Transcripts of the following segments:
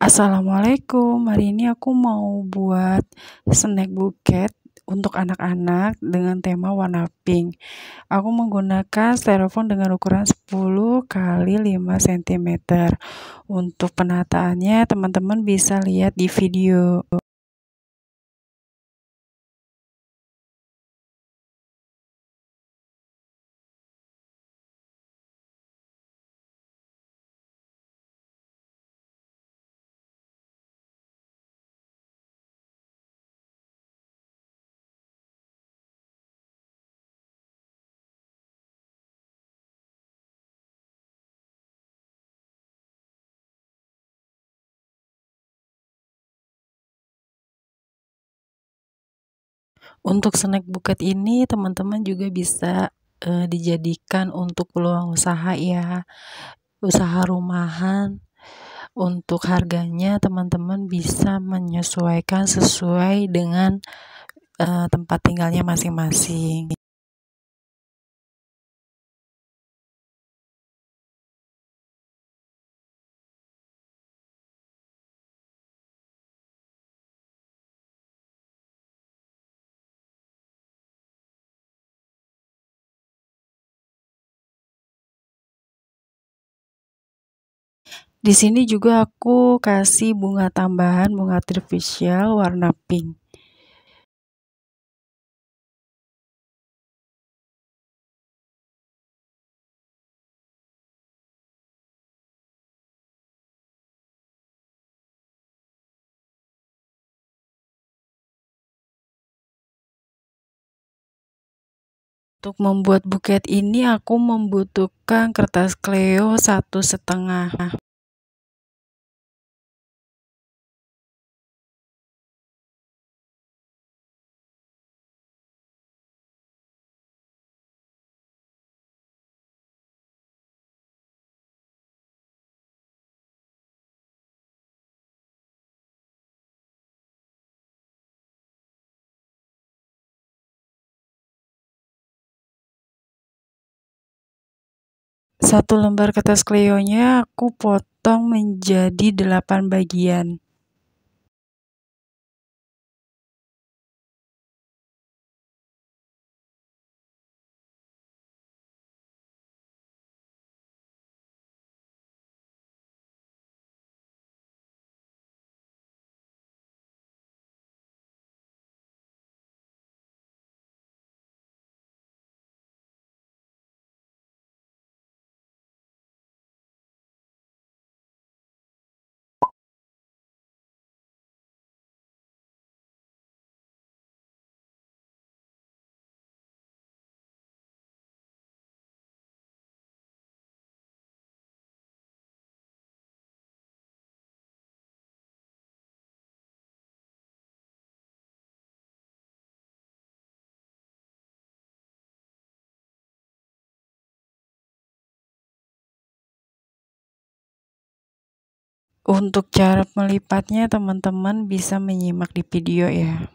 Assalamualaikum, hari ini aku mau buat snack buket untuk anak-anak dengan tema warna pink. Aku menggunakan styrofoam dengan ukuran 10 x 5 cm. Untuk penataannya teman-teman bisa lihat di video. Untuk snack buket ini teman-teman juga bisa e, dijadikan untuk peluang usaha ya. Usaha rumahan untuk harganya teman-teman bisa menyesuaikan sesuai dengan e, tempat tinggalnya masing-masing. Di sini juga aku kasih bunga tambahan, bunga artificial warna pink. Untuk membuat buket ini aku membutuhkan kertas Cleo satu setengah. Satu lembar kertas kleonya aku potong menjadi delapan bagian. Untuk cara melipatnya teman-teman bisa menyimak di video ya.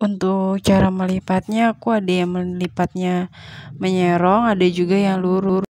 Untuk cara melipatnya aku ada yang melipatnya menyerong, ada juga yang lurus.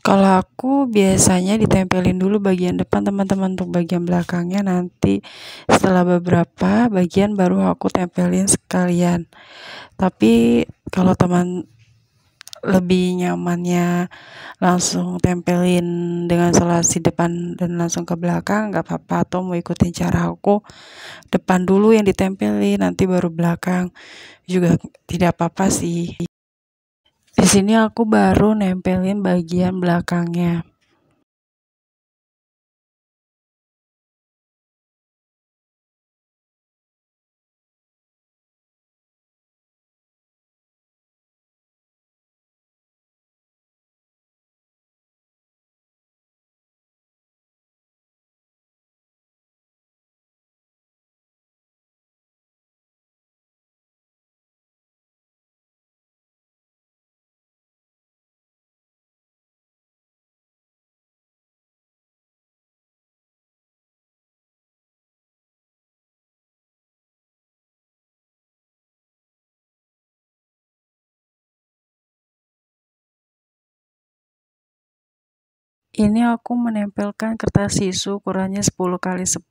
Kalau aku biasanya ditempelin dulu bagian depan teman-teman untuk bagian belakangnya nanti setelah beberapa bagian baru aku tempelin sekalian. Tapi kalau teman lebih nyamannya langsung tempelin dengan selasi depan dan langsung ke belakang nggak apa-apa atau mau ikutin cara aku depan dulu yang ditempelin nanti baru belakang juga tidak apa-apa sih. Di sini aku baru nempelin bagian belakangnya. Ini aku menempelkan kertas sisu ukurannya 10 kali 10.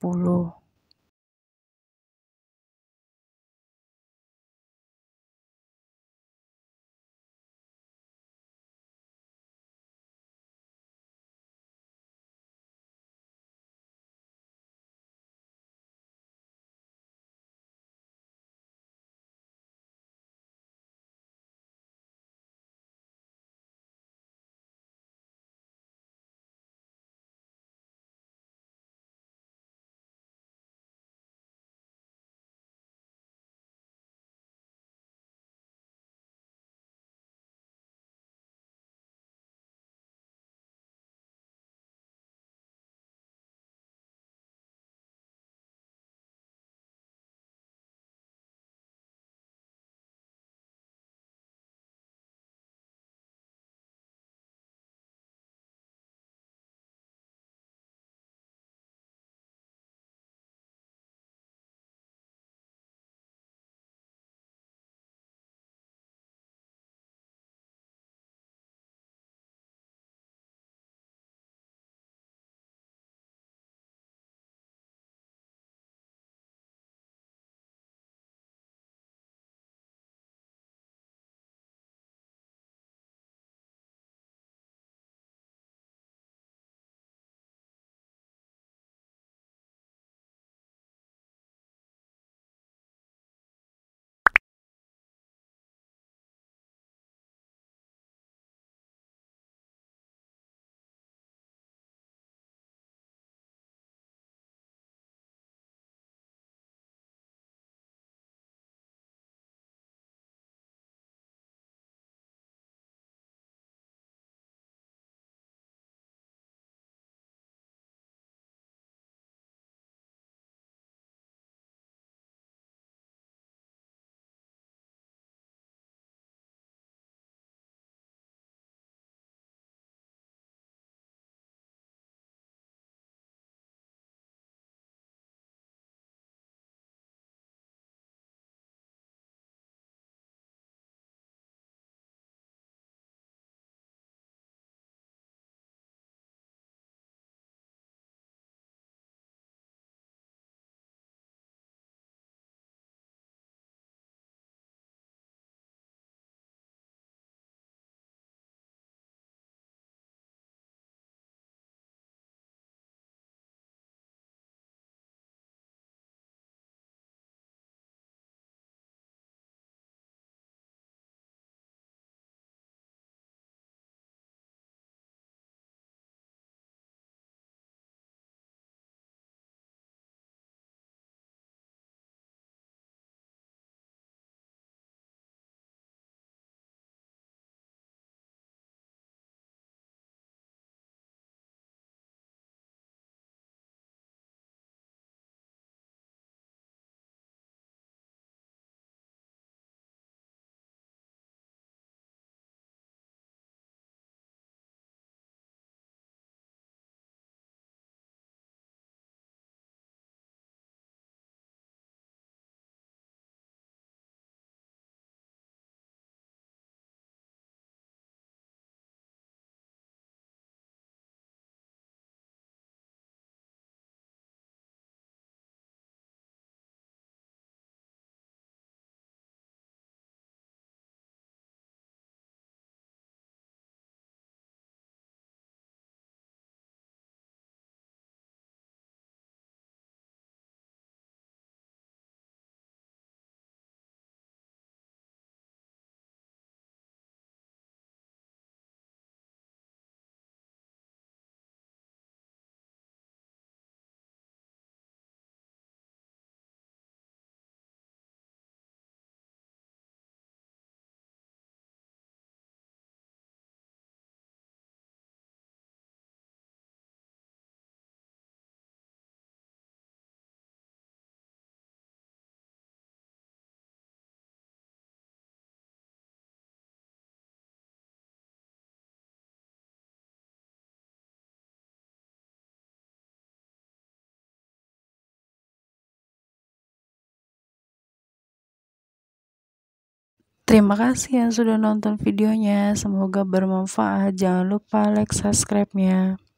Terima kasih yang sudah nonton videonya. Semoga bermanfaat. Jangan lupa like subscribe-nya.